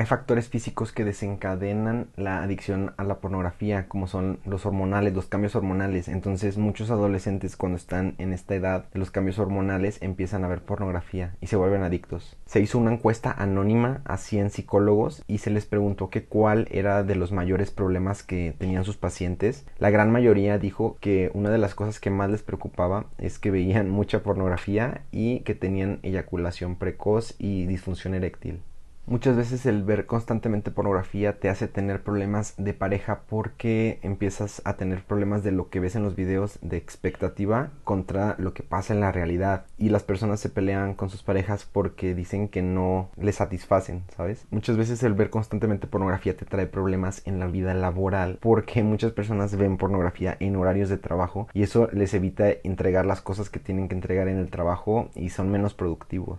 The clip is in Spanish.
hay factores físicos que desencadenan la adicción a la pornografía, como son los hormonales, los cambios hormonales. Entonces muchos adolescentes cuando están en esta edad de los cambios hormonales empiezan a ver pornografía y se vuelven adictos. Se hizo una encuesta anónima a 100 psicólogos y se les preguntó que cuál era de los mayores problemas que tenían sus pacientes. La gran mayoría dijo que una de las cosas que más les preocupaba es que veían mucha pornografía y que tenían eyaculación precoz y disfunción eréctil. Muchas veces el ver constantemente pornografía te hace tener problemas de pareja porque empiezas a tener problemas de lo que ves en los videos de expectativa contra lo que pasa en la realidad. Y las personas se pelean con sus parejas porque dicen que no les satisfacen, ¿sabes? Muchas veces el ver constantemente pornografía te trae problemas en la vida laboral porque muchas personas ven pornografía en horarios de trabajo y eso les evita entregar las cosas que tienen que entregar en el trabajo y son menos productivos.